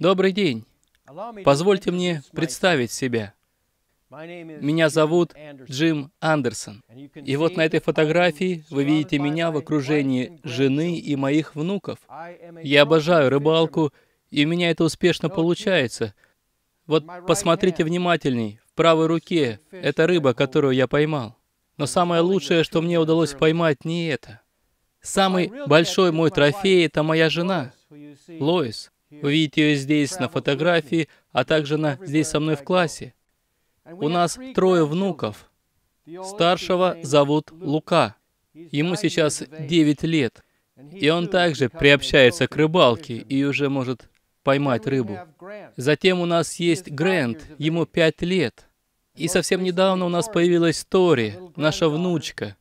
Добрый день. Позвольте мне представить себя. Меня зовут Джим Андерсон. И вот на этой фотографии вы видите меня в окружении жены и моих внуков. Я обожаю рыбалку, и у меня это успешно получается. Вот посмотрите внимательней. В правой руке — это рыба, которую я поймал. Но самое лучшее, что мне удалось поймать, не это. Самый большой мой трофей — это моя жена, Лоис. Вы видите ее здесь на фотографии, а также на, здесь со мной в классе. У нас трое внуков. Старшего зовут Лука. Ему сейчас 9 лет. И он также приобщается к рыбалке и уже может поймать рыбу. Затем у нас есть Грэнд, ему 5 лет. И совсем недавно у нас появилась Тори, наша внучка.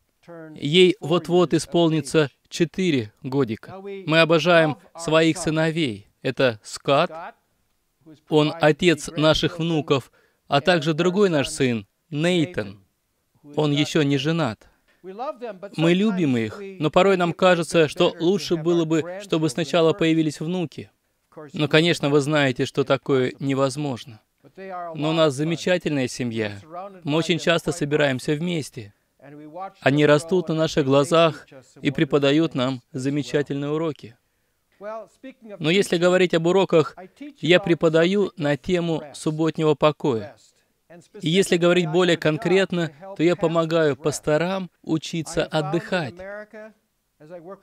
Ей вот-вот исполнится 4 годика. Мы обожаем своих сыновей. Это Скат. Он отец наших внуков, а также другой наш сын, Нейтан. Он еще не женат. Мы любим их, но порой нам кажется, что лучше было бы, чтобы сначала появились внуки. Но, конечно, вы знаете, что такое невозможно. Но у нас замечательная семья. Мы очень часто собираемся вместе. Они растут на наших глазах и преподают нам замечательные уроки. Но если говорить об уроках, я преподаю на тему субботнего покоя. И если говорить более конкретно, то я помогаю пасторам учиться отдыхать.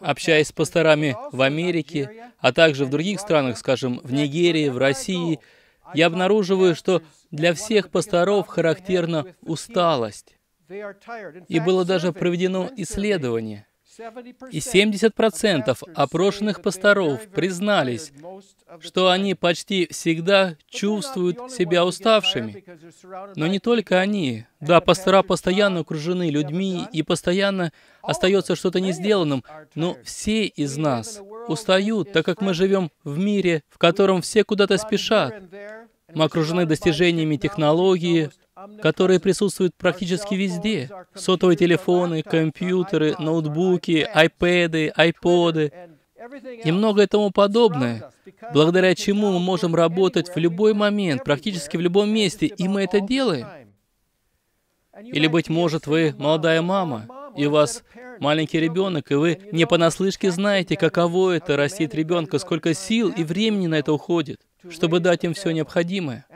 Общаясь с пасторами в Америке, а также в других странах, скажем, в Нигерии, в России, я обнаруживаю, что для всех пасторов характерна усталость. И было даже проведено исследование – и 70% опрошенных пасторов признались, что они почти всегда чувствуют себя уставшими. Но не только они. Да, пастора постоянно окружены людьми, и постоянно остается что-то не сделанным, но все из нас устают, так как мы живем в мире, в котором все куда-то спешат. Мы окружены достижениями технологии, которые присутствуют практически везде. Сотовые телефоны, компьютеры, ноутбуки, iPad, iPod и многое тому подобное, благодаря чему мы можем работать в любой момент, практически в любом месте, и мы это делаем. Или, быть может, вы молодая мама, и у вас маленький ребенок, и вы не понаслышке знаете, каково это растить ребенка, сколько сил и времени на это уходит чтобы дать им все необходимое.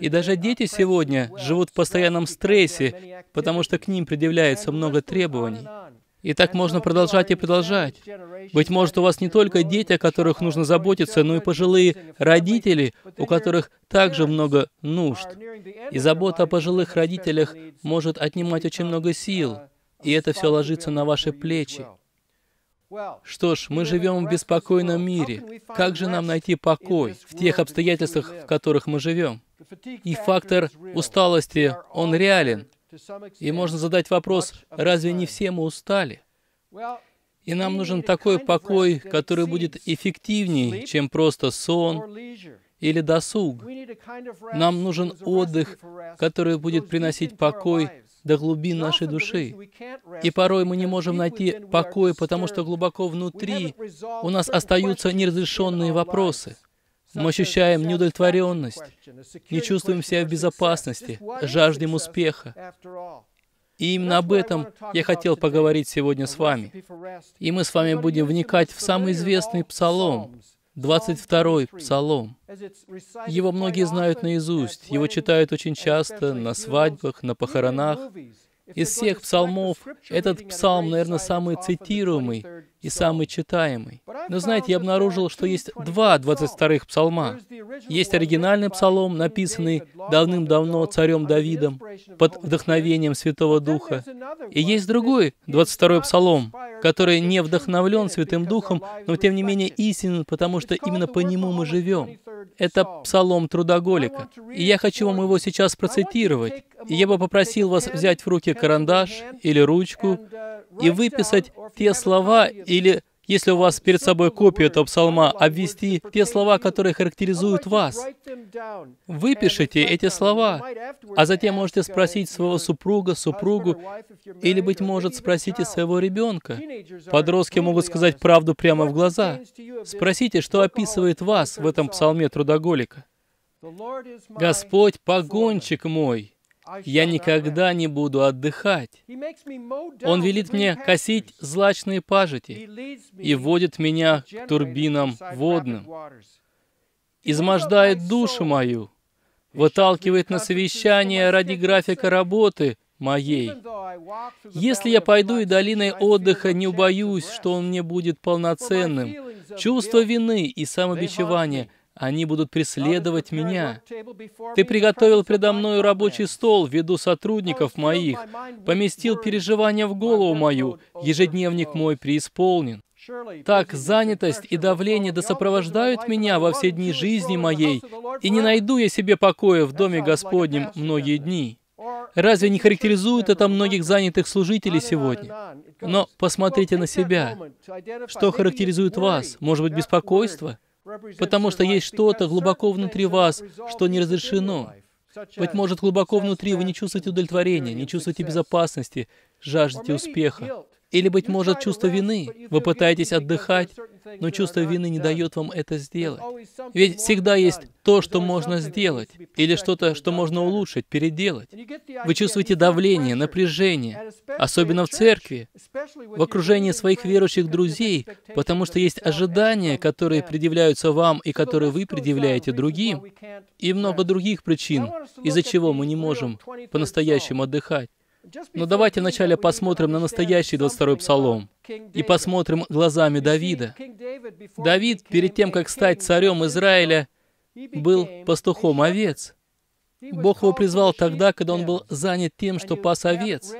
И даже дети сегодня живут в постоянном стрессе, потому что к ним предъявляется много требований. И так можно продолжать и продолжать. Быть может, у вас не только дети, о которых нужно заботиться, но и пожилые родители, у которых также много нужд. И забота о пожилых родителях может отнимать очень много сил, и это все ложится на ваши плечи. Что ж, мы живем в беспокойном мире. Как же нам найти покой в тех обстоятельствах, в которых мы живем? И фактор усталости, он реален. И можно задать вопрос, разве не все мы устали? И нам нужен такой покой, который будет эффективнее, чем просто сон или досуг. Нам нужен отдых, который будет приносить покой, до глубин нашей души. И порой мы не можем найти покоя, потому что глубоко внутри у нас остаются неразрешенные вопросы. Мы ощущаем неудовлетворенность, не чувствуем себя в безопасности, жаждем успеха. И именно об этом я хотел поговорить сегодня с вами. И мы с вами будем вникать в самый известный псалом, 22-й псалом. Его многие знают наизусть, его читают очень часто на свадьбах, на похоронах. Из всех псалмов этот псалм, наверное, самый цитируемый, и самый читаемый. Но знаете, я обнаружил, что есть два 22-х псалма. Есть оригинальный псалом, написанный давным-давно царем Давидом под вдохновением Святого Духа. И есть другой 22-й псалом, который не вдохновлен Святым Духом, но тем не менее истинен, потому что именно по нему мы живем. Это псалом трудоголика. И я хочу вам его сейчас процитировать. И я бы попросил вас взять в руки карандаш или ручку и выписать те слова или, если у вас перед собой копия этого псалма, обвести те слова, которые характеризуют вас. Выпишите эти слова, а затем можете спросить своего супруга, супругу, или, быть может, спросите своего ребенка. Подростки могут сказать правду прямо в глаза. Спросите, что описывает вас в этом псалме трудоголика. «Господь — погонщик мой, я никогда не буду отдыхать. Он велит мне косить злачные пажити и водит меня к турбинам водным. Измождает душу мою, выталкивает на совещание ради графика работы моей. Если я пойду и долиной отдыха, не убоюсь, что он мне будет полноценным. Чувство вины и самобичевания – они будут преследовать меня. Ты приготовил предо мною рабочий стол в виду сотрудников моих, поместил переживания в голову мою, ежедневник мой преисполнен. Так занятость и давление да сопровождают меня во все дни жизни моей, и не найду я себе покоя в Доме Господнем многие дни. Разве не характеризует это многих занятых служителей сегодня? Но посмотрите на себя. Что характеризует вас? Может быть, беспокойство? потому что есть что-то глубоко внутри вас, что не разрешено. Быть может, глубоко внутри вы не чувствуете удовлетворения, не чувствуете безопасности, жаждете успеха. Или, быть может, чувство вины. Вы пытаетесь отдыхать, но чувство вины не дает вам это сделать. Ведь всегда есть то, что можно сделать, или что-то, что можно улучшить, переделать. Вы чувствуете давление, напряжение, особенно в церкви, в окружении своих верующих друзей, потому что есть ожидания, которые предъявляются вам и которые вы предъявляете другим, и много других причин, из-за чего мы не можем по-настоящему отдыхать. Но давайте вначале посмотрим на настоящий 22-й псалом и посмотрим глазами Давида. Давид, перед тем, как стать царем Израиля, был пастухом овец. Бог его призвал тогда, когда он был занят тем, что пас овец.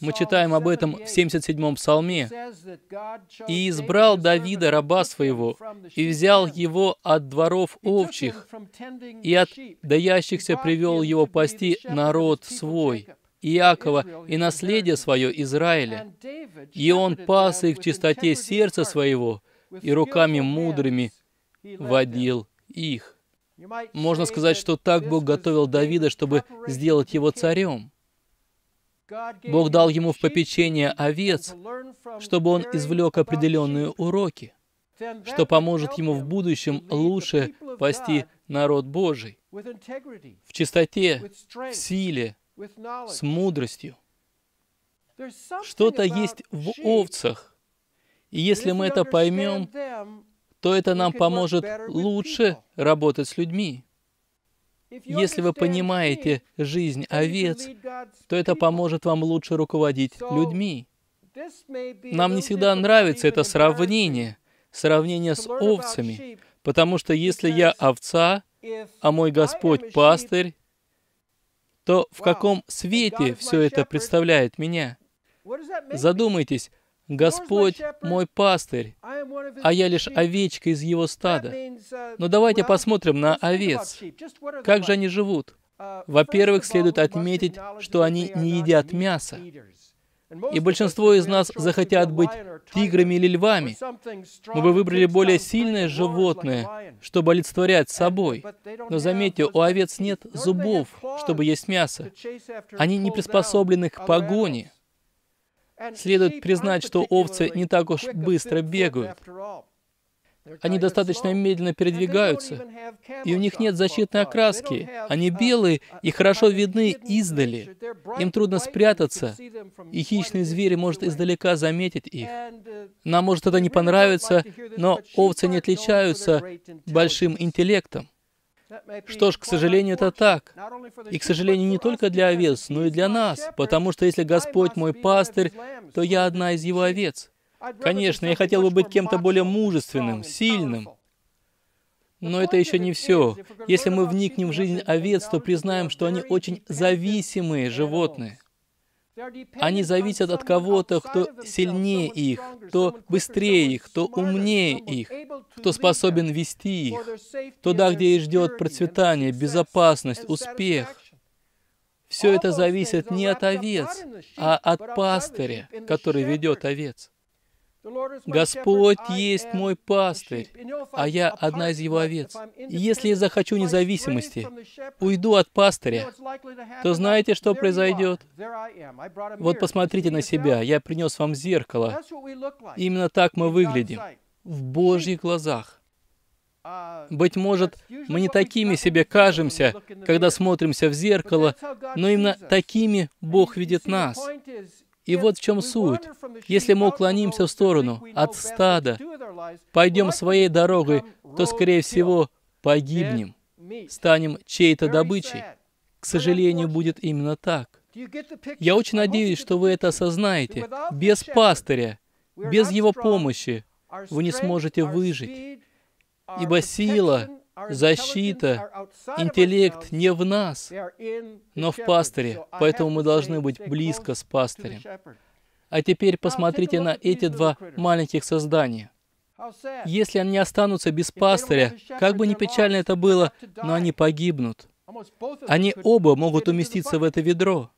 Мы читаем об этом в 77-м псалме. «И избрал Давида, раба своего, и взял его от дворов овчих, и от даящихся привел его пасти народ свой». Иакова и наследие свое Израиля. И он пас их в чистоте сердца своего, и руками мудрыми водил их. Можно сказать, что так Бог готовил Давида, чтобы сделать его царем. Бог дал ему в попечение овец, чтобы он извлек определенные уроки, что поможет ему в будущем лучше пасти народ Божий в чистоте, в силе, с мудростью. Что-то есть в овцах. И если мы это поймем, то это нам поможет лучше работать с людьми. Если вы понимаете жизнь овец, то это поможет вам лучше руководить людьми. Нам не всегда нравится это сравнение, сравнение с овцами, потому что если я овца, а мой Господь пастырь, то в каком свете все это представляет меня? Задумайтесь, Господь мой пастырь, а я лишь овечка из его стада. Uh, Но ну, давайте посмотрим на овец. Как же они живут? Uh, Во-первых, следует отметить, что они не едят мясо. И большинство из нас захотят быть тиграми или львами. Мы бы выбрали более сильное животное, чтобы олицетворять собой. Но заметьте, у овец нет зубов, чтобы есть мясо. Они не приспособлены к погоне. Следует признать, что овцы не так уж быстро бегают. Они достаточно медленно передвигаются, и у них нет защитной окраски. Они белые и хорошо видны издали. Им трудно спрятаться, и хищные звери может издалека заметить их. Нам может это не понравиться, но овцы не отличаются большим интеллектом. Что ж, к сожалению, это так. И, к сожалению, не только для овец, но и для нас, потому что если Господь мой пастырь, то я одна из его овец. Конечно, я хотел бы быть кем-то более мужественным, сильным. Но это еще не все. Если мы вникнем в жизнь овец, то признаем, что они очень зависимые животные. Они зависят от кого-то, кто сильнее их, кто быстрее их, кто умнее их, кто способен вести их, туда, где их ждет процветание, безопасность, успех. Все это зависит не от овец, а от пастыря, который ведет овец. Господь есть мой пастырь, а я одна из его овец. И если я захочу независимости, уйду от пастыря, то знаете, что произойдет? Вот посмотрите на себя, я принес вам зеркало. Именно так мы выглядим, в Божьих глазах. Быть может, мы не такими себе кажемся, когда смотримся в зеркало, но именно такими Бог видит нас. И вот в чем суть. Если мы уклонимся в сторону от стада, пойдем своей дорогой, то, скорее всего, погибнем, станем чьей-то добычей. К сожалению, будет именно так. Я очень надеюсь, что вы это осознаете. Без пастыря, без его помощи вы не сможете выжить. Ибо сила, защита, интеллект не в нас, но в пастыре, поэтому мы должны быть близко с пастырем. А теперь посмотрите на эти два маленьких создания. Если они останутся без пастыря, как бы ни печально это было, но они погибнут. Они оба могут уместиться в это ведро.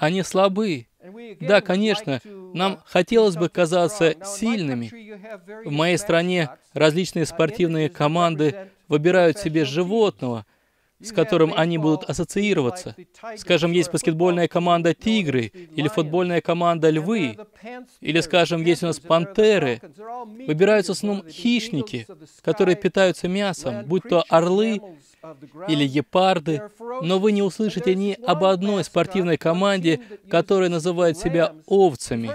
Они слабые. Да, конечно, uh, нам хотелось бы казаться сильными. В моей стране различные uh, спортивные команды выбирают себе животного, с которым они будут ассоциироваться. Скажем, есть баскетбольная команда «Тигры» или футбольная команда uh, «Львы», или, скажем, есть у нас «Пантеры». Выбираются в основном хищники, которые питаются мясом, будь то орлы или гепарды, но вы не услышите ни об одной спортивной команде, которая называет себя овцами.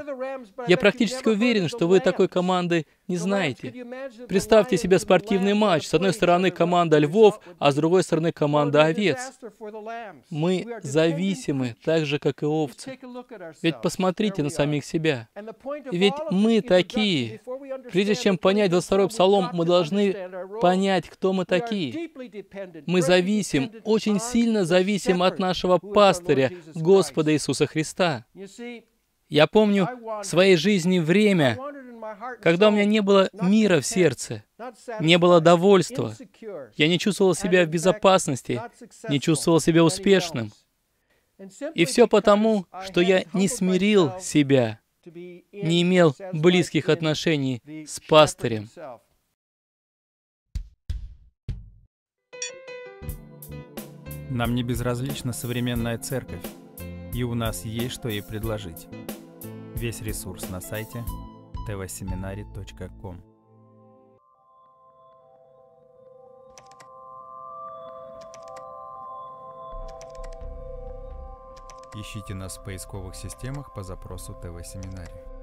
Я практически уверен, что вы такой команды не знаете. Представьте себе спортивный матч. С одной стороны команда львов, а с другой стороны команда овец. Мы зависимы, так же, как и овцы. Ведь посмотрите на самих себя. Ведь мы такие. Прежде чем понять 22-й псалом, мы должны понять, кто мы такие. Мы зависим, очень сильно зависим от нашего пастыря, Господа Иисуса Христа. Я помню в своей жизни время, когда у меня не было мира в сердце, не было довольства, я не чувствовал себя в безопасности, не чувствовал себя успешным. И все потому, что я не смирил себя, не имел близких отношений с пастырем. Нам не безразлична современная церковь, и у нас есть что ей предложить. Весь ресурс на сайте tvseminary.com. Ищите нас в поисковых системах по запросу ТВ-семинарий.